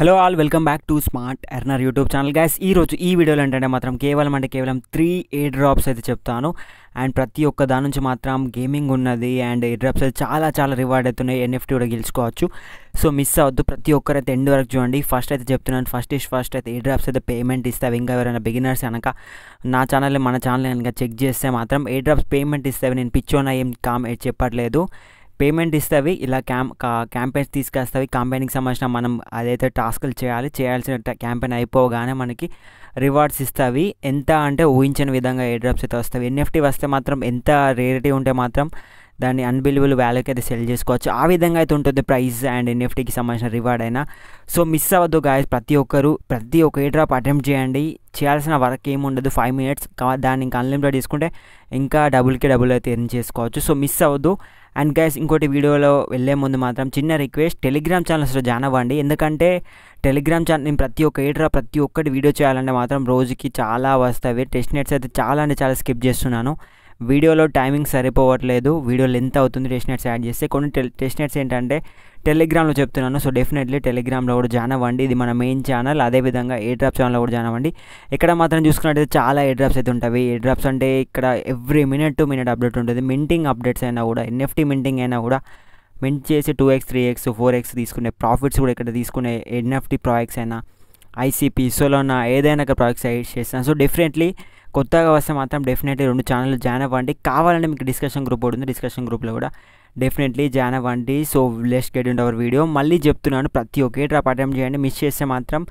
hello all welcome back to smart earner YouTube channel guys ఈరోజు ఈ వీడియోలో ఏంటంటే మాత్రం కేవలం అంటే కేవలం త్రీ ఏ డ్రాప్స్ అయితే చెప్తాను అండ్ ప్రతి ఒక్క దాని నుంచి మాత్రం గేమింగ్ ఉన్నది అండ్ ఏ డ్రాప్స్ అయితే చాలా చాలా రివార్డ్ అవుతున్నాయి ఎన్ఎఫ్టీ కూడా గెలుచుకోవచ్చు సో మిస్ అవద్దు ప్రతి ఒక్కరైతే ఎండ్ వరకు చూడండి ఫస్ట్ అయితే చెప్తున్నాను ఫస్ట్ ఇస్ ఫస్ట్ అయితే ఏ డ్రాప్స్ అయితే పేమెంట్ ఇస్తావి ఇంకా ఎవరైనా బిగినర్స్ కనుక నా ఛానల్ మన ఛానల్ కనుక చెక్ చేస్తే మాత్రం ఏ డ్రాప్స్ పేమెంట్ ఇస్తావి నేను పిచ్చోనా ఏం కామ్ చెప్పట్లేదు పేమెంట్ ఇస్తుంది ఇలా క్యాంప్ క్యాంపెయిన్స్ తీసుకొస్తవి కంపెనీకి సంబంధించిన మనం అదైతే టాస్క్లు చేయాలి చేయాల్సిన క్యాంపెయిన్ అయిపోగానే మనకి రివార్డ్స్ ఇస్తావి ఎంత అంటే ఊహించని విధంగా ఏ డ్రాప్స్ అయితే వస్తాయి ఎన్ఎఫ్టీ వస్తే మాత్రం ఎంత రేరిటీ ఉంటే మాత్రం దాన్ని అన్బిలిబుల్ వాల్యూకి అయితే సెల్ చేసుకోవచ్చు ఆ విధంగా అయితే ఉంటుంది ప్రైస్ అండ్ ఎన్ఎఫ్టీకి సంబంధించిన రివార్డ్ అయినా సో మిస్ అవ్వద్దు గాయస్ ప్రతి ఒక్కరు ప్రతి ఒక్క ఏ డ్రాప్ అటెంప్ట్ చేయండి చేయాల్సిన వర్క్ ఉండదు ఫైవ్ మినిట్స్ దాన్ని ఇంకా అన్లిమిటెడ్ తీసుకుంటే ఇంకా డబుల్కి డబుల్ అయితే ఎర్న్ చేసుకోవచ్చు సో మిస్ అవ్వద్దు అండ్ గైస్ ఇంకోటి వీడియోలో వెళ్ళే ముందు మాత్రం చిన్న రిక్వెస్ట్ టెలిగ్రామ్ ఛానల్స్లో జాయిన్ అవ్వండి ఎందుకంటే టెలిగ్రామ్ ఛానల్ నేను ప్రతి ఒక్క ఏడ్రా ప్రతి ఒక్కటి వీడియో చేయాలంటే మాత్రం రోజుకి చాలా వస్తాయి టెస్ట్ నెట్స్ అయితే చాలా అంటే చాలా స్కిప్ చేస్తున్నాను వీడియోలో టైమింగ్ సరిపోవట్లేదు వీడియో లెంత్ అవుతుంది నెట్స్ యాడ్ చేస్తే కొన్ని నెట్స్ ఏంటంటే టెలిగ్రామ్లో చెప్తున్నాను సో డెఫినెట్లీ టెలిగ్రామ్లో కూడా జాయిన్ అవ్వండి ఇది మన మెయిన్ ఛానల్ అదేవిధంగా ఏ డ్రాప్ ఛానల్లో కూడా జాయిన్ అవ్వండి ఇక్కడ మాత్రం చూసుకున్నట్టయితే చాలా ఏ డ్రాప్స్ అయితే ఉంటాయి ఏ డ్రాప్స్ అంటే ఇక్కడ every minute to minute update ఉంటుంది మింటింగ్ అప్డేట్స్ అయినా కూడా ఎన్ఎఫ్టీ మింటింగ్ అయినా కూడా మింట్ చేసి two X three X four X తీసుకునే ప్రాఫిట్స్ కూడా ఇక్కడ తీసుకునే ఎన్ఎఫ్టీ ప్రాజెక్ట్స్ అయినా ఐసీపీ సోలోనా ఏదైనా ప్రాజెక్ట్స్ చేస్తాను సో డెఫినెట్లీ కొత్తగా వస్తే మాత్రం డెఫినెట్లీ రెండు ఛానల్ జాయిన్ అవ్వండి కావాలంటే మీకు డిస్కషన్ గ్రూప్ ఉంది డిస్కషన్ గ్రూప్లో కూడా డెఫినెట్లీ జాయిన్ అవ్వండి సో లెస్ట్ గెట్ ఉండే అవర్ వీడియో మళ్ళీ చెప్తున్నాను ప్రతి ఒక్కటి డ్రాప్ అటెంప్ట్ చేయండి మిస్ చేస్తే మాత్రం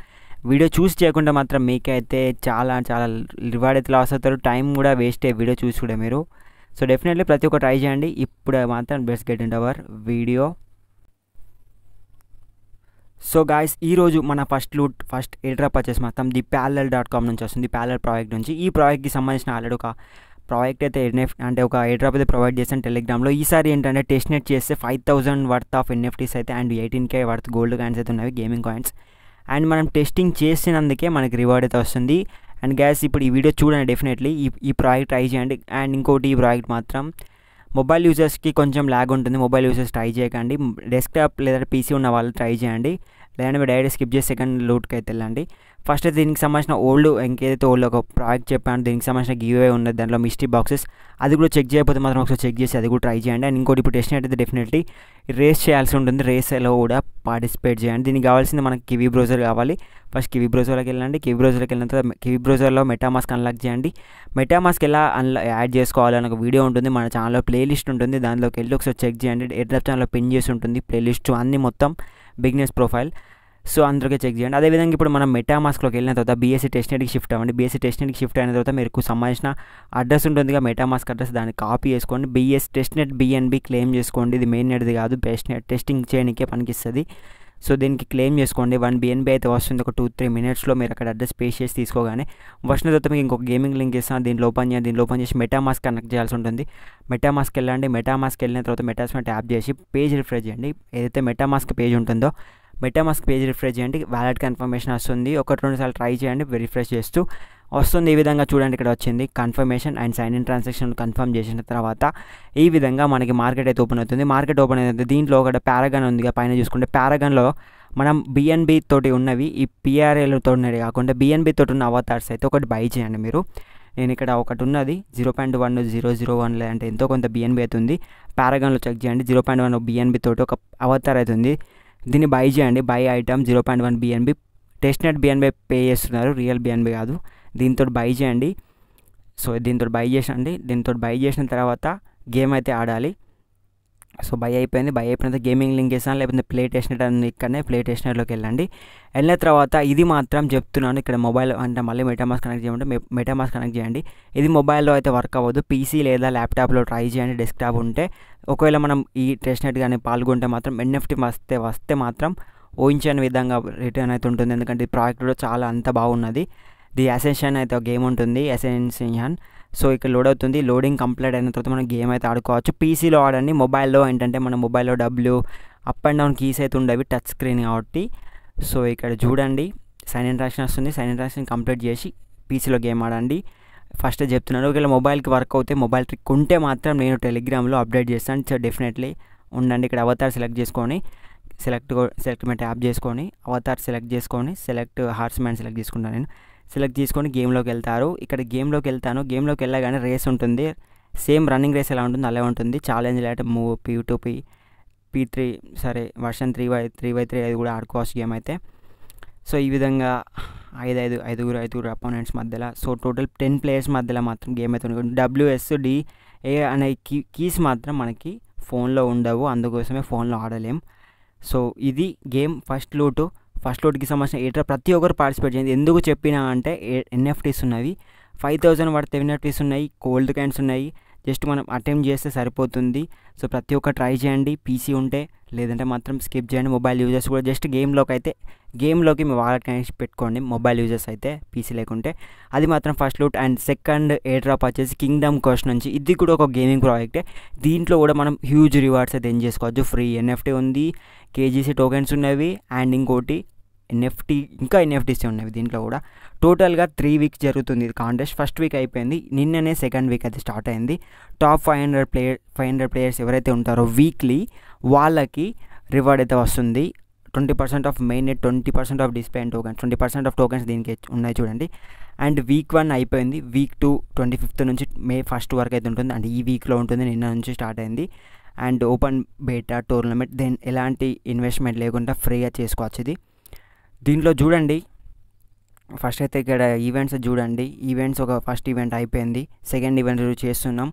వీడియో చూసి చేయకుండా మాత్రం మీకైతే చాలా చాలా రివార్డ్ అయితే లాస్ అవుతారు టైం కూడా వేస్ట్ వీడియో చూసి కూడా మీరు సో డెఫినెట్లీ ప్రతి ఒక్క ట్రై చేయండి ఇప్పుడు మాత్రం బెస్ట్ get into our video so guys ఈరోజు మన first loot first airdrop purchase మొత్తం ది ప్యాలల్ డాట్ కామ్ నుంచి వస్తుంది ప్యాలల్ ప్రాజెక్ట్ నుంచి ఈ ప్రాజెక్ట్కి సంబంధించిన ఆల్రెడీ ఒక ప్రాజెక్ట్ అయితే ఎన్ఎఫ్ అంటే ఒక ఎయిడ్రాప్ అయితే ప్రొవైడ్ చేశాను టెలిగ్రామ్లో ఈసారి ఏంటంటే టెస్ట్ నెట్ చేస్తే five thousand worth of NFTs అయితే and eighteen K worth gold coins అయితే ఉన్నాయి గేమింగ్ కాయిన్స్ అండ్ మనం టెస్టింగ్ చేసినందుకే మనకి రివార్డ్ అయితే వస్తుంది అండ్ గ్యాస్ ఇప్పుడు ఈ వీడియో చూడండి డెఫినెట్లీ ఈ ఈ ప్రాజెక్ట్ ట్రై చేయండి అండ్ ఇంకోటి ఈ ప్రాజెక్ట్ మాత్రం మొబైల్ యూజర్స్కి కొంచెం ల్యాగ్ ఉంటుంది మొబైల్ యూజర్స్ ట్రై చేయకండి డెస్క్టాప్ లేదా పీసీ ఉన్న వాళ్ళు ట్రై చేయండి లేదంటే మీరు డైరెక్ట్ స్కిప్ చేసి సెకండ్ లూట్కి అయితే వెళ్ళండి ఫస్ట్ దీనికి సంబంధించిన ఓల్డ్ ఇంకేదైతే ఓల్డ్ ఒక ప్రాజెక్ట్ చెప్పాను దీనికి సంబంధించిన గివే ఉన్నది దాంట్లో మిస్టీ బాక్సెస్ అది కూడా చెక్ చేయకపోతే మాత్రం ఒకసారి చెక్ చేసి అది కూడా ట్రై చేయండి అండ్ ఇంకోటి ఇప్పుడు టెస్ట్ అయితే డెఫినెట్లీ రేస్ చేయాల్సి ఉంటుంది రేస్లో కూడా పార్టిసిపేట్ చేయండి దీనికి కావాల్సింది మనకి కివీ బ్రౌజర్ కావాలి ఫస్ట్ కివీ బ్రౌజర్లోకి వెళ్ళండి కివీ బ్రౌజర్కి వెళ్ళిన తర్వాత కివీ బ్రౌజర్లో మెటామాస్క్ అన్లాక్ చేయండి మెటామాస్క్ ఎలా అన్లా యాడ్ చేసుకోవాలని ఒక వీడియో ఉంటుంది మన ఛానల్లో ప్లేలిస్ట్ ఉంటుంది దానిలోకి వెళ్ళి ఒకసారి చెక్ చేయండి ఎడ్రప్ ఛానల్లో పిన్ చేసి ఉంటుంది ప్లేలిస్ట్ అన్నీ మొత్తం బిగ్నెస్ ప్రొఫైల్ సో అందరికీ చెక్ చేయండి అదేవిధంగా ఇప్పుడు మనం మెటామాస్క్లోకి వెళ్ళిన తర్వాత బీఎస్సీ టెస్ట్ నెట్కి షిఫ్ట్ అవ్వండి బీఎస్సీ టెస్ట్ నెట్కి షిఫ్ట్ అయిన తర్వాత మీకు సంబంధించిన అడ్రస్ ఉంటుందిగా మెటామాస్క్ అడ్రస్ దాన్ని కాపీ చేసుకోండి BS test net BNB claim చేసుకోండి ఇది మెయిన్ నెట్ది కాదు బెస్ట్ నెట్ టెస్టింగ్ చేయడానికే పనికిస్తుంది సో దీనికి క్లెయిమ్ చేసుకోండి వన్ బిఎన్బి అయితే వస్తుంది ఒక టూ త్రీ మినిట్స్లో మీరు అక్కడ అడ్రస్ పే చేసి తీసుకోగానే వచ్చిన తర్వాత మీకు ఇంకొక గేమింగ్ లింక్ ఇస్తాను దీన్ని ఓపెన్ చేయాలి దీన్ని ఓపెన్ చేసి మెటామాస్క్ కనెక్ట్ చేయాల్సి ఉంటుంది మెటామాస్క్ వెళ్ళండి మెటామాస్క్ వెళ్ళిన తర్వాత మెటాస్మెంట్ యాప్ చేసి పేజ్ రిఫ్రెష్ చేయండి ఏదైతే మెటామాస్క్ పేజ్ ఉంటుందో మెటామాస్క్ పేజ్ రిఫ్రెష్ చేయండి వ్యాలెట్ కన్ఫర్మేషన్ వస్తుంది ఒకటి రెండు సార్లు ట్రై చేయండి రిఫ్రెష్ చేస్తూ వస్తుంది ఈ విధంగా చూడండి ఇక్కడ వచ్చింది confirmation and sign in transaction confirm చేసిన తర్వాత ఈ విధంగా మనకి మార్కెట్ అయితే ఓపెన్ అవుతుంది మార్కెట్ ఓపెన్ అయితే దీంట్లో ఒకటి పారాగాన్ ఉందిగా పైన చూసుకుంటే పారాగాన్లో మనం బిఎన్బి తోటి ఉన్నవి ఈ పిఆర్ఏలతో ఉన్నవి కాకుండా బిఎన్బి తోటి ఉన్న అవతార్స్ అయితే ఒకటి బై చేయండి మీరు నేను ఇక్కడ ఒకటి ఉన్నది zero point one zero zero one అంటే ఎంతో కొంత బిఎన్బి అవుతుంది పారాగాన్లో చెక్ చేయండి జీరో పాయింట్ వన్ బిఎన్బి తోటి ఒక అవతార్ అవుతుంది దీన్ని బై చేయండి buy item zero point one BNB test net BNB pay చేస్తున్నారు రియల్ బిఎన్బి కాదు దీంతో బై చేయండి సో దీంతో బై చేసండి దీంతో బై చేసిన తర్వాత గేమ్ అయితే ఆడాలి సో బై అయిపోయింది బై అయిపోయిన తర్వాత గేమింగ్ లింక్ వేసాను లేకపోతే ప్లే టెస్ట్నెట్ అని ఇక్కడనే ప్లే టెస్ట్నెట్లోకి వెళ్ళండి వెళ్ళిన తర్వాత ఇది మాత్రం చెప్తున్నాను ఇక్కడ మొబైల్ అంటే మళ్ళీ మెటామాస్ కనెక్ట్ చేయమంటే మెటామాస్ కనెక్ట్ చేయండి ఇది మొబైల్లో అయితే వర్క్ అవ్వదు పీసీ లేదా ల్యాప్టాప్లో ట్రై చేయండి డెస్క్టాప్ ఉంటే ఒకవేళ మనం ఈ టెస్ట్ నెట్ కానీ పాల్గొంటే మాత్రం ఎన్ఎఫ్టీ వస్తే వస్తే మాత్రం ఊహించని విధంగా రిటర్న్ అయితే ఉంటుంది ఎందుకంటే ఈ ప్రాజెక్ట్ కూడా చాలా అంత బాగున్నది ది అసెన్షన్ అయితే ఒక గేమ్ ఉంటుంది అసెన్షన్ సో ఇక్కడ లోడ్ అవుతుంది లోడింగ్ కంప్లీట్ అయిన తర్వాత మనం గేమ్ అయితే ఆడుకోవచ్చు పీసీలో ఆడండి మొబైల్లో ఏంటంటే మన మొబైల్లో W up and down keys అయితే ఉండేవి టచ్ స్క్రీన్ కాబట్టి సో ఇక్కడ చూడండి సైన్ ఇంట్రాక్షన్ వస్తుంది సైన్ ఇంట్రాక్షన్ కంప్లీట్ చేసి పీసీలో గేమ్ ఆడండి ఫస్ట్ చెప్తున్నాను ఒకవేళ మొబైల్కి వర్క్ అవుతే మొబైల్ ట్రిక్ ఉంటే మాత్రం నేను టెలిగ్రామ్లో అప్డేట్ చేస్తాను సో డెఫినెట్లీ ఉండండి ఇక్కడ అవతార్ సెలెక్ట్ చేసుకొని సెలెక్ట్ సెలెక్ట్ మై ట్యాప్ చేసుకొని అవతార్ సెలెక్ట్ చేసుకొని సెలెక్ట్ హార్స్ మ్యాన్ సెలెక్ట్ చేసుకుంటాను నేను సెలెక్ట్ చేసుకొని గేమ్లోకి వెళ్తారు ఇక్కడ గేమ్లోకి వెళ్తాను గేమ్లోకి వెళ్ళగానే రేస్ ఉంటుంది సేమ్ రన్నింగ్ రేస్ ఎలా ఉంటుంది అలా ఉంటుంది ఛాలెంజ్ లేట మూ P two P P three సరే version three by three by three అది కూడా ఆడుకోవచ్చు గేమ్ అయితే సో ఈ విధంగా ఐదు ఐదు ఐదుగురు ఐదుగురు అపోనెంట్స్ మధ్యలో సో టోటల్ టెన్ ప్లేయర్స్ మధ్యలో మాత్రం గేమ్ అయితే డబ్ల్యూఎస్ డి ఏ అనే కీ కీస్ మాత్రం మనకి ఫోన్లో ఉండవు అందుకోసమే ఫోన్లో ఆడలేం సో ఇది గేమ్ ఫస్ట్ లూటు ఫస్ట్ లూట్కి సంబంధించిన ఏటర్ ప్రతి ఒక్కరు పార్టిసిపేట్ చేయండి ఎందుకు చెప్పినా అంటే ఎన్ఎఫ్టీస్ ఉన్నవి ఫైవ్ థౌజండ్ పడితే ఎన్ఎఫ్టీస్ ఉన్నాయి కోల్డ్ క్యాన్స్ ఉన్నాయి జస్ట్ మనం అటెంప్ట్ చేస్తే సరిపోతుంది సో ప్రతి ఒక్క ట్రై చేయండి పీసీ ఉంటే లేదంటే మాత్రం స్కిప్ చేయండి మొబైల్ యూజర్స్ కూడా జస్ట్ గేమ్లోకి అయితే గేమ్లోకి మీ వాలెట్ కనెక్ట్ పెట్టుకోండి మొబైల్ యూజర్స్ అయితే పీసీ లేకుంటే అది మాత్రం first loot and second airdrop వచ్చేసి కింగ్డమ్ కోస్ట్ నుంచి ఇది కూడా ఒక గేమింగ్ ప్రాజెక్టే దీంట్లో కూడా మనం హ్యూజ్ రివార్డ్స్ అయితే ఏం చేసుకోవచ్చు ఫ్రీ ఎన్ఎఫ్టీ ఉంది కేజీసీ టోకెన్స్ ఉన్నవి అండ్ ఇంకోటి ఎన్ఎఫ్టీ ఇంకా ఎన్ఎఫ్టీసీ ఉన్నవి దీంట్లో కూడా టోటల్గా త్రీ వీక్స్ జరుగుతుంది ఇది కాంటెస్ట్ ఫస్ట్ వీక్ అయిపోయింది నిన్ననే సెకండ్ వీక్ అయితే స్టార్ట్ అయింది top five hundred player five hundred players ఎవరైతే ఉంటారో వీక్లీ వాళ్ళకి రివార్డ్ అయితే వస్తుంది twenty percent of main net twenty percent of display and tokens twenty percent of tokens దీనికి ఉన్నాయి చూడండి అండ్ వీక్ వన్ అయిపోయింది వీక్ టూ ట్వంటీ ఫిఫ్త్ నుంచి మే ఫస్ట్ వరకు అయితే ఉంటుంది అండ్ ఈ వీక్లో ఉంటుంది నిన్న నుంచి స్టార్ట్ అయింది and open beta tournament then ఎలాంటి ఇన్వెస్ట్మెంట్ లేకుండా ఫ్రీగా చేసుకోవచ్చు ఇది దీంట్లో చూడండి ఫస్ట్ అయితే ఇక్కడ ఈవెంట్స్ చూడండి ఈవెంట్స్ ఒక ఫస్ట్ ఈవెంట్ అయిపోయింది సెకండ్ ఈవెంట్ చేస్తున్నాం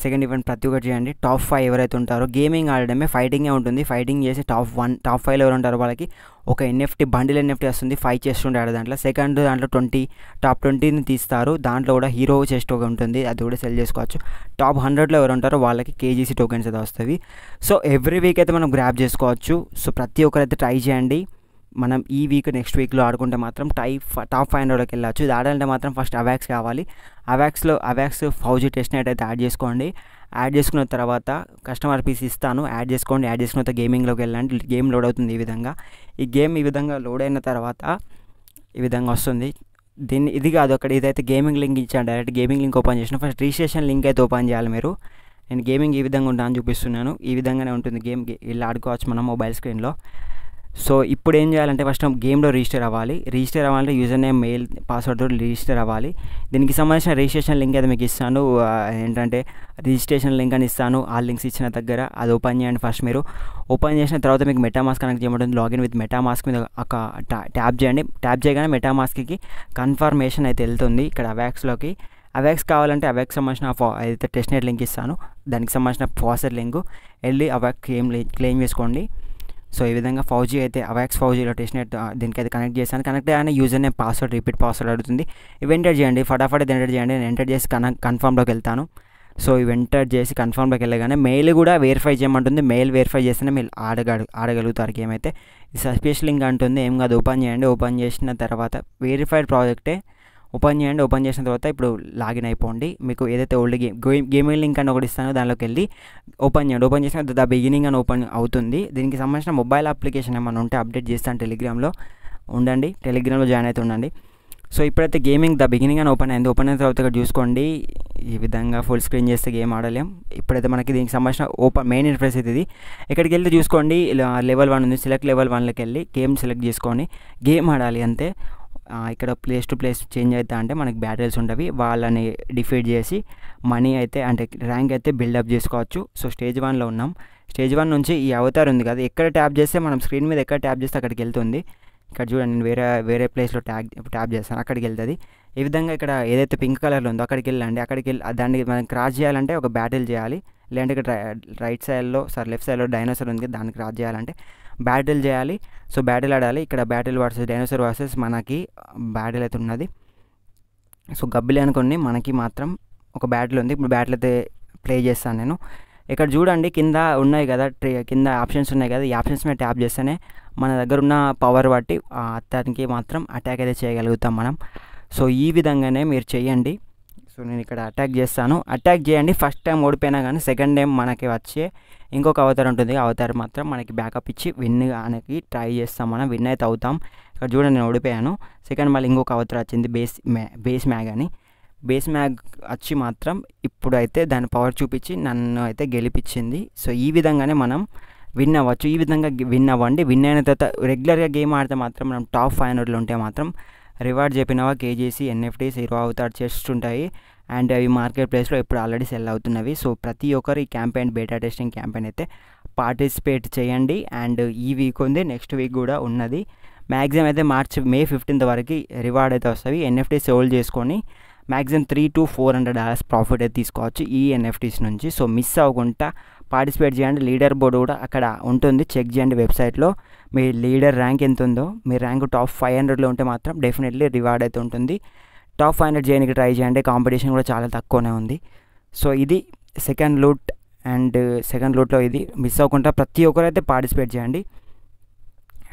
సెకండ్ ఈవెంట్ ప్రతి ఒక్కటి చేయండి టాప్ ఫైవ్ ఎవరైతే ఉంటారో గేమింగ్ ఆడడమే ఫైటింగే ఉంటుంది ఫైటింగ్ చేసి టాప్ వన్ టాప్ ఫైవ్లో ఎవరు ఉంటారో వాళ్ళకి ఒక ఎన్ఎఫ్టీ బండిల్ ఎన్ఎఫ్టీ వస్తుంది ఫైవ్ చెస్ట్ ఉంటాడు దాంట్లో సెకండ్ దాంట్లో ట్వంటీ టాప్ ట్వంటీని తీస్తారు దాంట్లో కూడా హీరో చెస్ట్ ఒక ఉంటుంది అది కూడా సెల్ చేసుకోవచ్చు టాప్ హండ్రెడ్లో ఎవరు ఉంటారో వాళ్ళకి కేజీసీ టోకెన్స్ అయితే వస్తుంది సో ఎవ్రీ వీక్ అయితే మనం గ్రాప్ చేసుకోవచ్చు సో ప్రతి ఒక్కరైతే ట్రై చేయండి మనం ఈ వీక్ నెక్స్ట్ వీక్లో ఆడుకుంటే మాత్రం టైప్ టాప్ ఫైవ్ హండ్రెడ్కి వెళ్ళచ్చు ఇది ఆడాలంటే మాత్రం ఫస్ట్ అవాక్స్ కావాలి అవాక్స్లో అవాక్స్ ఫౌజీ టెస్ట్ నైట్ అయితే యాడ్ చేసుకోండి యాడ్ చేసుకున్న తర్వాత కస్టమర్ పీస్ ఇస్తాను యాడ్ చేసుకోండి యాడ్ చేసుకున్న తర్వాత గేమింగ్లోకి వెళ్ళండి గేమ్ లోడ్ అవుతుంది ఈ విధంగా ఈ గేమ్ ఈ విధంగా లోడ్ అయిన తర్వాత ఈ విధంగా వస్తుంది దీన్ని ఇది కాదు అక్కడ ఇదైతే గేమింగ్ లింక్ ఇచ్చాను డైరెక్ట్ గేమింగ్ లింక్ ఓపెన్ చేసిన ఫస్ట్ రిజిస్ట్రేషన్ లింక్ అయితే ఓపెన్ చేయాలి మీరు నేను గేమింగ్ ఈ విధంగా ఉంటాను చూపిస్తున్నాను ఈ విధంగానే ఉంటుంది గేమ్ ఇలా ఆడుకోవచ్చు మనం మొబైల్ స్క్రీన్లో సో ఇప్పుడు ఏం చేయాలంటే ఫస్ట్ గేమ్లో రిజిస్టర్ అవ్వాలి రిజిస్టర్ అవ్వాలంటే user name mail password register అవ్వాలి దీనికి సంబంధించిన రిజిస్ట్రేషన్ లింక్ అయితే మీకు ఇస్తాను ఏంటంటే రిజిస్ట్రేషన్ లింక్ అని ఇస్తాను ఆ లింక్స్ ఇచ్చిన దగ్గర అది ఓపెన్ చేయండి ఫస్ట్ మీరు ఓపెన్ చేసిన తర్వాత మీకు మెటామాస్క్ కనెక్ట్ చేయబడుతుంది లాగిన్ విత్ మెటామాస్క్ మీద ఒక ట్యాప్ చేయండి ట్యాప్ చేయగానే మెటామాస్క్కి కన్ఫర్మేషన్ అయితే వెళ్తుంది ఇక్కడ అవాక్స్లోకి అవాక్స్ కావాలంటే అవాక్స్ సంబంధించిన అయితే టెస్ట్ నెట్ లింక్ ఇస్తాను దానికి సంబంధించిన ఫాసర్ లింక్ వెళ్ళి అవాక్ క్లెయిమ్ క్లెయిమ్ చేసుకోండి సో ఈ విధంగా ఫౌజీ అయితే అవాక్స్ ఫౌజీలో టెస్ట్నెట్ దీనికి అయితే కనెక్ట్ చేశాను కనెక్ట్ అయిన user name password repeat password అడుగుతుంది ఇవి ఎంటర్ చేయండి ఫటాఫట్ ఎంటర్ చేయండి నేను ఎంటర్ చేసి కన కన్ఫర్మ్లోకి వెళ్తాను సో ఇవి ఎంటర్ చేసి కన్ఫామ్లోకి వెళ్ళగానే మెయిల్ కూడా వెరిఫై చేయమంటుంది మెయిల్ వెరిఫై చేస్తేనే మీరు ఆడగడు ఆడగలుగుతారు గేమ్ అయితే సస్పెషల్ లింక్ అంటుంది ఏం కాదు ఓపెన్ చేయండి ఓపెన్ చేసిన తర్వాత వెరిఫైడ్ ప్రాజెక్టే ఓపెన్ చేయండి ఓపెన్ చేసిన తర్వాత ఇప్పుడు లాగిన్ అయిపోండి మీకు ఏదైతే old game game gaming link అని ఒకటి ఇస్తానో దానిలోకి వెళ్ళి ఓపెన్ చేయండి ఓపెన్ చేసిన ద బిగినింగ్ అని ఓపెన్ అవుతుంది దీనికి సంబంధించిన మొబైల్ అప్లికేషన్ ఏమైనా ఉంటే అప్డేట్ చేస్తాను టెలిగ్రామ్లో ఉండండి టెలిగ్రామ్లో జాయిన్ అయితే ఉండండి సో ఇప్పుడైతే గేమింగ్ ద బిగినింగ్ అని ఓపెన్ అయింది ఓపెన్ అయిన తర్వాత ఇక్కడ చూసుకోండి ఈ విధంగా ఫుల్ స్క్రీన్ చేస్తే గేమ్ ఆడలేం ఇప్పుడైతే మనకి దీనికి సంబంధించిన ఓపెన్ మెయిన్ ఇంటర్ఫేస్ అయితే ఇది ఇక్కడికి వెళ్తే చూసుకోండి లెవెల్ వన్ ఉంది సెలెక్ట్ లెవెల్ వన్లోకి వెళ్ళి గేమ్ సెలెక్ట్ చేసుకొని గేమ్ ఆడాలి అంతే ఇక్కడ ప్లేస్ టు ప్లేస్ చేంజ్ అవుతా అంటే మనకి బ్యాటిల్స్ ఉండవి వాళ్ళని డిఫీట్ చేసి మనీ అయితే అంటే ర్యాంక్ అయితే బిల్డప్ చేసుకోవచ్చు సో స్టేజ్ వన్లో ఉన్నాం స్టేజ్ వన్ నుంచి ఈ అవతార్ ఉంది కదా ఎక్కడ ట్యాప్ చేస్తే మనం స్క్రీన్ మీద ఎక్కడ ట్యాప్ చేస్తే అక్కడికి వెళ్తుంది ఇక్కడ చూడండి నేను వేరే వేరే ప్లేస్లో ట్యాగ్ ట్యాప్ చేస్తాను అక్కడికి వెళ్తుంది ఈ విధంగా ఇక్కడ ఏదైతే పింక్ కలర్లో ఉందో అక్కడికి వెళ్ళండి అక్కడికి వెళ్ళి దాన్ని మనం క్రాస్ చేయాలంటే ఒక బ్యాటిల్ చేయాలి లేదంటే ఇక్కడ రైట్ సైడ్లో సార్ లెఫ్ట్ సైడ్లో డైనోసర్ ఉంది దాన్ని క్రాస్ చేయాలంటే బ్యాటిల్ చేయాలి సో బ్యాటిల్ ఆడాలి ఇక్కడ బ్యాటిల్ వర్సెస్ డైనోసార్ వర్సెస్ మనకి బ్యాటిల్ అయితే ఉన్నది సో గబ్బిలి అనుకోండి మనకి మాత్రం ఒక బ్యాటిల్ ఉంది ఇప్పుడు బ్యాటిల్ అయితే ప్లే చేస్తాను నేను ఇక్కడ చూడండి కింద ఉన్నాయి కదా ట్రీ కింద ఆప్షన్స్ ఉన్నాయి కదా ఈ ఆప్షన్స్ మీద ట్యాప్ చేస్తేనే మన దగ్గర ఉన్న పవర్ బట్టి అతనికి మాత్రం అటాక్ అయితే చేయగలుగుతాం మనం సో ఈ విధంగానే మీరు చేయండి సో నేను ఇక్కడ అటాక్ చేస్తాను అటాక్ చేయండి ఫస్ట్ టైం ఓడిపోయినా కానీ సెకండ్ టైం మనకి వచ్చే ఇంకొక అవతారం ఉంటుంది అవతారం మాత్రం మనకి బ్యాకప్ ఇచ్చి విన్ అనేది ట్రై చేస్తాం మనం విన్ అయితే అవుతాం ఇక్కడ చూడండి నేను ఓడిపోయాను సెకండ్ మళ్ళీ ఇంకొక అవతారం వచ్చింది బేస్ బేస్ మ్యాగ్ అని బేస్ మ్యాగ్ వచ్చి మాత్రం ఇప్పుడైతే దాని పవర్ చూపించి నన్ను అయితే గెలిపించింది సో ఈ విధంగానే మనం విన్ అవ్వచ్చు ఈ విధంగా విన్ అవ్వండి విన్ అయిన తర్వాత రెగ్యులర్గా గేమ్ ఆడితే మాత్రం మనం టాప్ ఫైవ్ హండ్రెడ్లో ఉంటే మాత్రం రివార్డ్ చెప్పినవా కేజీసీ ఎన్ఎఫ్టీస్ ఇరవై అవుతాడు చేస్తుంటాయి అండ్ అవి మార్కెట్ ప్లేస్లో ఇప్పుడు ఆల్రెడీ సెల్ అవుతున్నవి సో ప్రతి ఒక్కరు ఈ క్యాంపెయిన్ బేటా టెస్టింగ్ క్యాంపెయిన్ అయితే పార్టిసిపేట్ చేయండి అండ్ ఈ వీక్ ఉంది నెక్స్ట్ వీక్ కూడా ఉన్నది మ్యాక్సిమం అయితే మార్చ్ మే ఫిఫ్టీన్త్ వరకు రివార్డ్ అయితే వస్తుంది ఎన్ఎఫ్టీ సోల్డ్ చేసుకొని maximum three to four hundred dollars profit అయితే తీసుకోవచ్చు ఈ ఎన్ఎఫ్టీస్ నుంచి సో మిస్ అవ్వకుండా పార్టిసిపేట్ చేయండి లీడర్ బోర్డు కూడా అక్కడ ఉంటుంది చెక్ చేయండి వెబ్సైట్లో మీ లీడర్ ర్యాంక్ ఎంత ఉందో మీ ర్యాంక్ టాప్ ఫైవ్ హండ్రెడ్లో ఉంటే మాత్రం డెఫినెట్లీ రివార్డ్ అయితే ఉంటుంది టాప్ ఫైవ్ హండ్రెడ్ చేయడానికి ట్రై చేయండి కాంపిటీషన్ కూడా చాలా తక్కువనే ఉంది సో ఇది సెకండ్ లూట్ అండ్ సెకండ్ లూట్లో ఇది మిస్ అవ్వకుండా ప్రతి ఒక్కరైతే పార్టిసిపేట్ చేయండి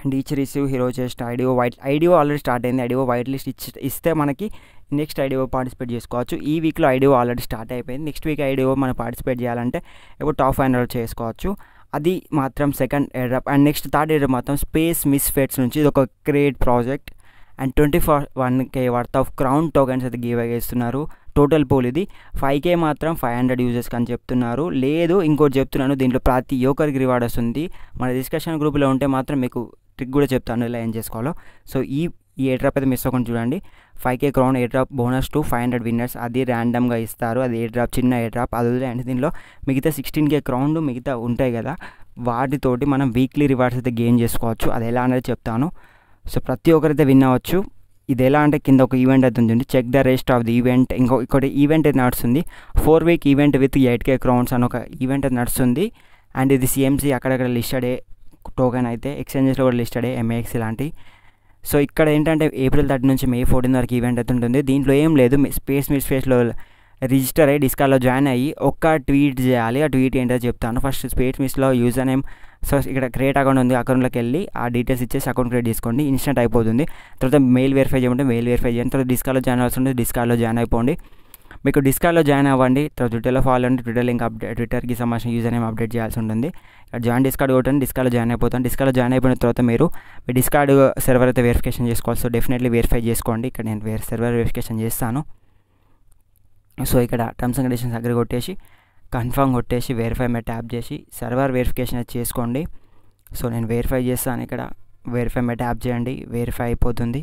అండ్ ఈచ్ రిసీవ్ హీరో చేసిన IDO white IDO already start అయింది ఐడియో వైట్ లిస్ట్ ఇచ్చి ఇస్తే మనకి నెక్స్ట్ ఐడియో పార్టిసిపేట్ చేసుకోవచ్చు ఈ వీక్లో ఐడియో ఆల్రెడీ స్టార్ట్ అయిపోయింది నెక్స్ట్ వీక్ ఐడియో మనం పార్టిసిపేట్ చేయాలంటే ఇప్పుడు టాప్ ఫైనల్ చేసుకోవచ్చు అది మాత్రం second airdrop and next third year మాత్రం స్పేస్ మిస్ఫెట్స్ నుంచి ఇది ఒక create project and twenty four one K worth of crown tokens అయితే గివ్ చేస్తున్నారు టోటల్ పోల్ ఇది ఫైవ్ కే మాత్రం ఫైవ్ హండ్రెడ్ యూజర్స్కి అని చెప్తున్నారు లేదు ఇంకోటి చెప్తున్నాను దీంట్లో ప్రతి ఒక్కరికి రివార్డ్ వస్తుంది మన డిస్కషన్ గ్రూప్లో ఉంటే మాత్రం మీకు ట్రిక్ కూడా చెప్తాను ఇలా ఏం చేసుకోవాలో సో ఈ ఈ ఎయిర్ డ్రాప్ అయితే మిస్ అవ్వకుండా చూడండి five K crown airdrop bonus to five hundred winners అది ర్యాండమ్గా ఇస్తారు అది ఎయిర్ డ్రాప్ చిన్న ఎయిర్ డ్రాప్ అది అండ్ దీనిలో మిగతా సిక్స్టీన్ కే క్రౌండ్ మిగతా ఉంటాయి కదా వాటితోటి మనం వీక్లీ రివార్డ్స్ అయితే గెయిన్ చేసుకోవచ్చు అది ఎలా అనేది చెప్తాను సో ప్రతి ఒక్కరైతే విన్ అవ్వచ్చు ఇది ఎలా అంటే కింద ఒక ఈవెంట్ అయితే ఉంది check the rest of the event ఇంకో ఇక్కడ ఈవెంట్ అయితే నడుస్తుంది four week event with eight K crowns అని ఒక ఈవెంట్ అయితే నడుస్తుంది అండ్ ఇది సిఎంసీ అక్కడక్కడ లిస్టెడ్ టోకెన్ అయితే ఎక్స్చేంజెస్లో కూడా లిస్టెడ్ ఎంఏఎక్స్ ఇలాంటి సో ఇక్కడ ఏంటంటే ఏప్రిల్ థర్టీ నుంచి మే ఫోర్టీన్ వరకు ఈవెంట్ అయితే ఉంటుంది దీంట్లో ఏం లేదు స్పేస్ మీ స్పేస్లో రిజిస్టర్ అయ్యి డిస్కార్లో జాయిన్ అయ్యి ఒక్క ట్వీట్ చేయాలి ఆ ట్వీట్ ఏంటో చెప్తాను ఫస్ట్ స్పేస్ మిస్లో యూజర్ నేమ్ సో ఇక్కడ క్రియేట్ అకౌంట్ ఉంది అకౌంట్లోకి వెళ్ళి ఆ డీటెయిల్స్ ఇచ్చేసి అకౌంట్ క్రియేట్ చేసుకోండి ఇన్స్టెంట్ అయిపోతుంది తర్వాత మెయిల్ వెరిఫై చేయమంటే మెయిల్ వెరిఫై చేయండి తర్వాత డిస్కార్లో జాయిన్ అవ్వాల్సి ఉంటుంది డిస్కార్లో జాయిన్ అయిపోండి మీకు డిస్కార్లో జాయిన్ అవ్వండి తర్వాత ట్విట్టర్లో ఫాలో అండి ట్విట్టర్ లింక్ అప్డేట్ ట్విట్టర్కి సంబంధించిన యూజర్ నేమ్ అప్డేట్ చేయాల్సి ఉంటుంది ఇక్కడ జాయిన్ డిస్కార్డ్ కొట్టండి డిస్కాలో జాయిన్ అయిపోతాను డిస్కాలో జాయిన్ అయిపోయిన తర్వాత మీరు మీ డిస్కార్డ్ సర్వర్ అయితే వెరిఫికేషన్ చేసుకోవాలి సో డెఫినెట్లీ వెరిఫై చేసుకోండి ఇక్కడ నేను వేరే సర్వర్ వెరిఫికేషన్ చేస్తాను సో ఇక్కడ టర్మ్స్ అండ్ కండిషన్స్ అగ్గర కొట్టేసి కన్ఫర్మ్ కొట్టేసి వెరిఫై మీద ట్యాప్ చేసి సర్వర్ వెరిఫికేషన్ చేసుకోండి సో నేను వెరిఫై చేస్తాను ఇక్కడ వెరిఫై మీద ట్యాప్ చేయండి వెరిఫై అయిపోతుంది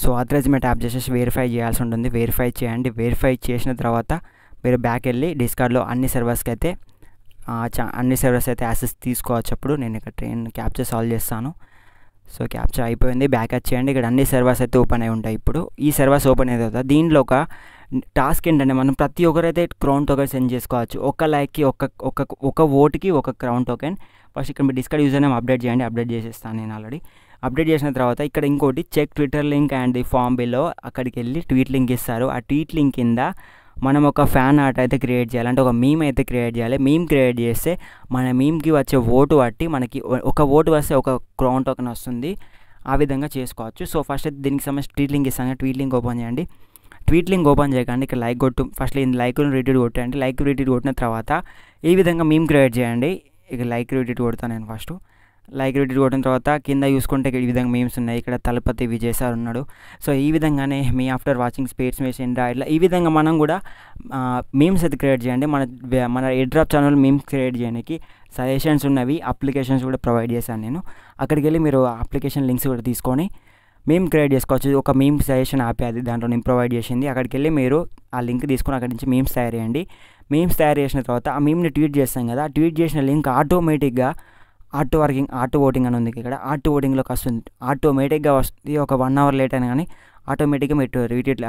సో మీ ట్యాప్ చేసేసి వెరిఫై చేయాల్సి ఉంటుంది వెరిఫై చేయండి వెరిఫై చేసిన తర్వాత మీరు బ్యాక్ వెళ్ళి డిస్కార్డ్లో అన్ని సర్వర్స్కి అయితే అన్ని సర్వర్స్ అయితే యాసెస్ తీసుకోవచ్చు అప్పుడు నేను ఇక్కడ ట్రైన్ క్యాప్చర్ సాల్వ్ చేస్తాను సో క్యాప్చర్ అయిపోయింది బ్యాక్ వచ్చేయండి ఇక్కడ అన్ని సర్వర్స్ అయితే ఓపెన్ అయి ఉంటాయి ఇప్పుడు ఈ సర్వర్స్ ఓపెన్ అయిన తర్వాత దీనిలో ఒక టాస్క్ ఏంటంటే మనం ప్రతి ఒక్కరైతే క్రౌన్ టోకెన్ సెండ్ చేసుకోవచ్చు ఒక లైక్కి ఒక ఒక ఒక ఓటుకి ఒక క్రౌన్ టోకెన్ ఫస్ట్ ఇక్కడ మీరు డిస్కౌంట్ యూజర్ నేమ్ అప్డేట్ చేయండి అప్డేట్ చేసేస్తాను నేను ఆల్రెడీ అప్డేట్ చేసిన తర్వాత ఇక్కడ ఇంకోటి check Twitter link and the form below అక్కడికి వెళ్ళి ట్వీట్ లింక్ ఇస్తారు ఆ ట్వీట్ లింక్ కింద మనం ఒక ఫ్యాన్ ఆర్ట్ అయితే క్రియేట్ చేయాలి అంటే ఒక మీమ్ అయితే క్రియేట్ చేయాలి మీమ్ క్రియేట్ చేస్తే మన మీమ్కి వచ్చే ఓటు బట్టి మనకి ఒక ఓటు వస్తే ఒక క్రౌన్ టోకెన్ వస్తుంది ఆ విధంగా చేసుకోవచ్చు సో ఫస్ట్ అయితే దీనికి సంబంధించి ట్వీట్ లింక్ ఇస్తాను ట్వీట్ లింక్ ఓపెన్ చేయండి ట్వీట్ లింక్ ఓపెన్ చేయకండి ఇక్కడ లైక్ కొట్టు ఫస్ట్ ఈ లైక్ రిట్వీట్ కొట్టండి లైక్ రిట్వీట్ కొట్టిన తర్వాత ఈ విధంగా మీమ్ క్రియేట్ చేయండి ఇక లైక్ రిట్వీట్ కొడతాను నేను ఫస్ట్ లైక్ రిటైట్ కొట్టిన తర్వాత కింద చూసుకుంటే ఈ విధంగా మేమ్స్ ఉన్నాయి ఇక్కడ తలపతి విజయ్ సార్ ఉన్నాడు సో ఈ విధంగానే మీ ఆఫ్టర్ వాచింగ్ స్పేట్స్ మేస్ ఎండ్రా ఇట్లా ఈ విధంగా మనం కూడా మేమ్స్ అయితే క్రియేట్ చేయండి మన మన ఎడ్రాప్ ఛానల్ మేమ్స్ క్రియేట్ చేయడానికి సజెషన్స్ ఉన్నవి అప్లికేషన్స్ కూడా ప్రొవైడ్ చేశాను నేను అక్కడికి వెళ్ళి మీరు అప్లికేషన్ లింక్స్ కూడా తీసుకొని మేము క్రియేట్ చేసుకోవచ్చు ఒక మేమ్ సజెషన్ ఆపే అది దాంట్లో నేను ప్రొవైడ్ చేసింది అక్కడికి వెళ్ళి మీరు ఆ లింక్ తీసుకొని అక్కడి నుంచి మేమ్స్ తయారు చేయండి మేమ్స్ తయారు చేసిన తర్వాత ఆ మేమ్ని ట్వీట్ చేస్తాం కదా ట్వీట్ చేసిన లింక్ ఆటోమేటిక్గా ఆటో వర్కింగ్ ఆటో ఓటింగ్ అని ఉంది ఇక్కడ ఆటో ఓటింగ్లోకి వస్తుంది ఆటోమేటిక్గా వస్తుంది ఒక వన్ అవర్ లేట్ అని కానీ ఆటోమేటిక్గా మీరు రీటెడ్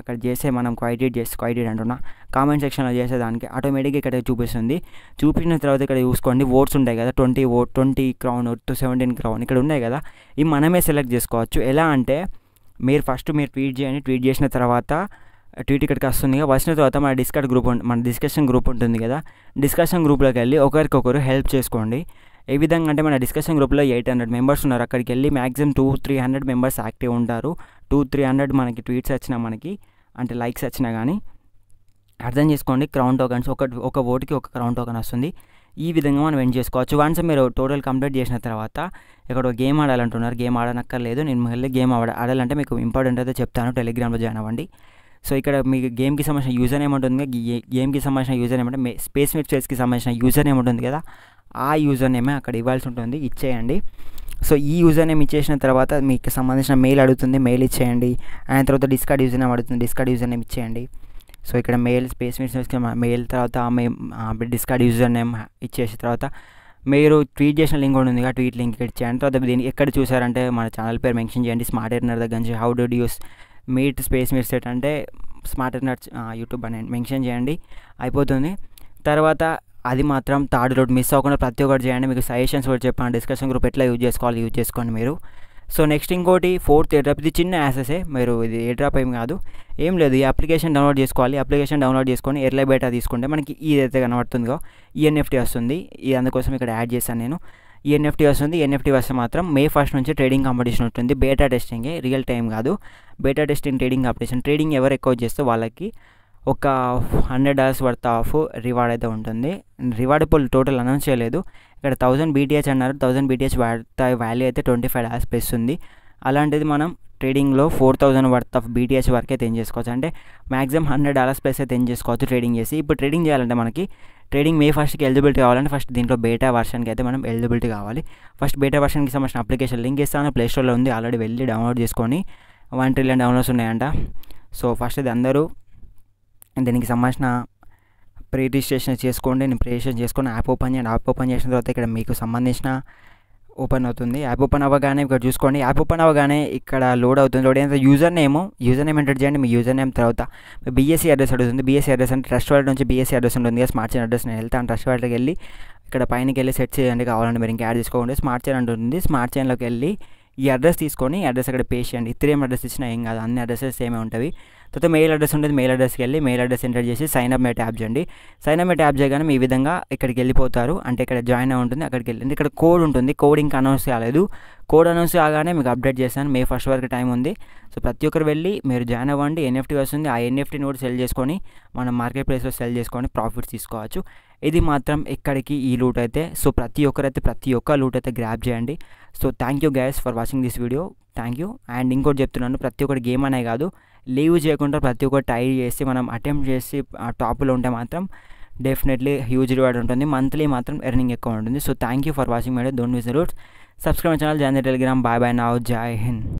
అక్కడ చేసే మనం క్వైడీట్ చేసి క్వైడీట్ అంటున్నా కామెంట్ సెక్షన్లో చేసేదానికి ఆటోమేటిక్గా ఇక్కడ చూపిస్తుంది చూపించిన తర్వాత ఇక్కడ చూసుకోండి ఓట్స్ ఉంటాయి కదా ట్వంటీ ఓ twenty crown to seventeen crown ఇక్కడ ఉన్నాయి కదా ఇవి మనమే సెలెక్ట్ చేసుకోవచ్చు ఎలా అంటే మీరు ఫస్ట్ మీరు ట్వీట్ చేయండి ట్వీట్ చేసిన తర్వాత ట్వీట్ ఇక్కడికి వస్తుంది వచ్చిన తర్వాత మన డిస్కట్ గ్రూప్ మన డిస్కషన్ గ్రూప్ ఉంటుంది కదా డిస్కషన్ గ్రూప్లోకి వెళ్ళి ఒకరికొకరు హెల్ప్ చేసుకోండి ఏ విధంగా అంటే మన డిస్కషన్ గ్రూప్లో ఎయిట్ హండ్రెడ్ మెంబర్స్ ఉన్నారు అక్కడికి వెళ్ళి maximum two three hundred members active ఉంటారు టూ త్రీ హండ్రెడ్ మనకి ట్వీట్స్ వచ్చినా మనకి అంటే లైక్స్ వచ్చినా కానీ అర్థం చేసుకోండి క్రౌన్ టోకన్స్ ఒక ఒక ఓటుకి ఒక క్రౌన్ టోకన్ వస్తుంది ఈ విధంగా మనం ఎండ్ చేసుకోవచ్చు వన్స్ మీరు టోటల్ కంప్లీట్ చేసిన తర్వాత ఇక్కడ గేమ్ ఆడాలంటున్నారు గేమ్ ఆడనక్కర్లేదు నేను మళ్ళీ గేమ్ ఆడ ఆడాలంటే మీకు ఇంపార్టెంట్ అయితే చెప్తాను టెలిగ్రామ్లో జాయిన్ అవ్వండి సో ఇక్కడ మీకు గేమ్కి సంబంధించిన యూజర్ ఉంటుంది గేమ్కి సంబంధించిన యూజర్ ఏమంటే స్పేస్ మిట్ స్పేస్కి సంబంధించిన యూజర్ ఉంటుంది కదా ఆ యూజర్ నేమే అక్కడ ఇవ్వాల్సి ఉంటుంది ఇచ్చేయండి సో ఈ యూజర్ నేమ్ ఇచ్చేసిన తర్వాత మీకు సంబంధించిన మెయిల్ అడుగుతుంది మెయిల్ ఇచ్చేయండి ఆయన తర్వాత డిస్కార్డ్ యూజర్ నేమ్ అడుగుతుంది డిస్కార్డ్ యూజర్ నేమ్ ఇచ్చేయండి సో ఇక్కడ మెయిల్ స్పేస్ మిషన్ మెయిల్ తర్వాత డిస్కార్డ్ యూజర్ నేమ్ ఇచ్చేసిన తర్వాత మీరు ట్వీట్ చేసిన లింక్ కూడా ఉంది ట్వీట్ లింక్ ఇక్కడ ఇచ్చేయండి తర్వాత దీన్ని ఎక్కడ చూసారంటే మన ఛానల్ పేరు మెన్షన్ చేయండి స్మార్ట్ ఎర్నర్ దగ్గర నుంచి how dude use meet space మీరు సెట్ అంటే స్మార్ట్ ఎర్నర్ యూట్యూబ్ అని మెన్షన్ చేయండి అయిపోతుంది తర్వాత అది మాత్రం థర్డ్ రోడ్ మిస్ అవ్వకుండా ప్రతి ఒక్కటి చేయండి మీకు సజెషన్స్ కూడా చెప్పాను డిస్కషన్ గ్రూప్ ఎట్లా యూజ్ చేసుకోవాలి యూజ్ చేసుకోండి మీరు సో నెక్స్ట్ ఇంకోటి ఫోర్త్ ఎయిర్ డ్రాప్ ఇది చిన్న యాసెసే మీరు ఇది ఎయిర్ డ్రాప్ ఏం కాదు ఏం లేదు ఈ అప్లికేషన్ డౌన్లోడ్ చేసుకోవాలి అప్లికేషన్ డౌన్లోడ్ చేసుకొని ఎర్లై బేటా తీసుకుంటే మనకి ఇదైతే కనబడుతుందో ఈఎన్ఎఫ్టీ e వస్తుంది ఇది అందుకోసం ఇక్కడ యాడ్ చేశాను నేను ఈఎన్ఎఫ్టీ e వస్తుంది ఎన్ఎఫ్టీ e వస్తే మాత్రం మే ఫస్ట్ నుంచి ట్రేడింగ్ కాంపిటీషన్ ఉంటుంది బేటా టెస్టింగే రియల్ టైం కాదు beta testing trading competition trading ఎవరు ఎక్కువ చేస్తే వాళ్ళకి ఒక hundred dollars worth of reward అయితే ఉంటుంది రివార్డ్ ఇప్పుడు టోటల్ అనౌన్స్ చేయలేదు ఇక్కడ థౌజండ్ బీటీహెచ్ అన్నారు థౌజండ్ బీటీహెచ్ వర్త్ వాల్యూ అయితే ట్వంటీ ఫైవ్ డాలర్స్ పెస్తుంది ఉంది అలాంటిది మనం ట్రేడింగ్లో four thousand worth of BTH వరకు అయితే ఏం చేసుకోవచ్చు అంటే మ్యాక్సిమం హండ్రెడ్ డాలర్స్ ప్లస్ అయితే ఏం చేసుకోవచ్చు ట్రేడింగ్ చేసి ఇప్పుడు ట్రేడింగ్ చేయాలంటే మనకి ట్రేడింగ్ మే ఫస్ట్కి ఎలిజిబిలిటీ కావాలంటే ఫస్ట్ దీంట్లో బేటా వర్షన్కి అయితే మనం ఎలిజిబిలిటీ కావాలి ఫస్ట్ బేటా వర్షన్కి సంబంధించిన అప్లికేషన్ లింక్ ఇస్తాను ప్లే స్టోర్లో ఉంది ఆల్రెడీ వెళ్ళి డౌన్లోడ్ చేసుకొని వన్ ట్రిలియన్ డౌన్లోడ్స్ ఉన్నాయంట సో ఫస్ట్ అది అందరూ దీనికి సంబంధించిన ప్రీ రిజిస్ట్రేషన్ చేసుకోండి నేను ప్రీ రిజిస్ట్రేషన్ చేసుకొని యాప్ ఓపెన్ చేయండి యాప్ ఓపెన్ చేసిన తర్వాత ఇక్కడ మీకు సంబంధించిన ఓపెన్ అవుతుంది యాప్ ఓపెన్ అవ్వగానే ఇక్కడ చూసుకోండి యాప్ ఓపెన్ అవ్వగానే ఇక్కడ లోడ్ అవుతుంది లోడ్ అయిన user name user name enter చేయండి మీ యూజర్ నేమ్ తర్వాత మీ బీఎస్సీ అడ్రస్ అడుగుతుంది బీఎస్సీ అడ్రస్ అంటే ట్రస్ట్ వాళ్ళ నుంచి బీఎస్సీ అడ్రస్ ఉంటుంది స్మార్ట్ చైన్ అడ్రస్ నేను వెళ్తాను ట్రస్ట్ వాళ్ళకి వెళ్ళి ఇక్కడ పైనకి వెళ్ళి సెట్ చేయండి కావాలంటే మీరు ఇంకా యాడ్ చేసుకోండి స్మార్ట్ చైన్ ఉంటుంది స్మార్ట్ చైన్లోకి వెళ్ళి ఈ అడ్రస్ తీసుకొని అడ్రస్ అక్కడ పేస్ చేయండి ఇత్రేం అడ్రస్ ఇచ్చినా ఏం కాదు అన్ని అడ్రస్ సేమే ఉంటుంది తర్వాత మెయిల్ అడ్రస్ ఉంటుంది మెయిల్ అడ్రస్కి వెళ్ళి మెయిల్ అడ్రస్ ఎంటర్ చేసి సైన్ అప్ మై ట్యాప్ చేయండి సైన్ అప్ మై చేయగానే మీ విధంగా ఇక్కడికి వెళ్ళిపోతారు అంటే ఇక్కడ జాయిన్ అయి ఉంటుంది అక్కడికి వెళ్ళింది ఇక్కడ కోడ్ ఉంటుంది కోడ్ ఇంకా అనౌన్స్ కాలేదు కోడ్ అనౌన్స్ కాగానే మీకు అప్డేట్ చేశాను మే ఫస్ట్ వరకు టైం ఉంది సో ప్రతి ఒక్కరు వెళ్ళి మీరు జాయిన్ అవ్వండి ఎన్ఎఫ్టీ వస్తుంది ఆ ఎన్ఎఫ్టీని కూడా సెల్ చేసుకొని మనం మార్కెట్ ప్లేస్లో సెల్ చేసుకొని ప్రాఫిట్స్ తీసుకోవచ్చు ఇది మాత్రం ఇక్కడికి ఈ లూట్ అయితే సో ప్రతి ఒక్కరైతే ప్రతి ఒక్క లూట్ అయితే గ్రాప్ చేయండి so thank you guys for watching this video thank you and ఇంకోటి చెప్తున్నాను ప్రతి ఒక్కటి గేమ్ అనే కాదు లీవ్ చేయకుండా ప్రతి ఒక్క ట్రై చేసి మనం అటెంప్ట్ చేసి టాప్లో ఉంటే మాత్రం డెఫినెట్లీ హ్యూజ్ రివార్డ్ ఉంటుంది మంత్లీ మాత్రం ఎర్నింగ్ ఎక్కువ ఉంటుంది so thank you for watching madam don't miss రూట్స్ subscribe channel join Telegram bye bye now Jai Hind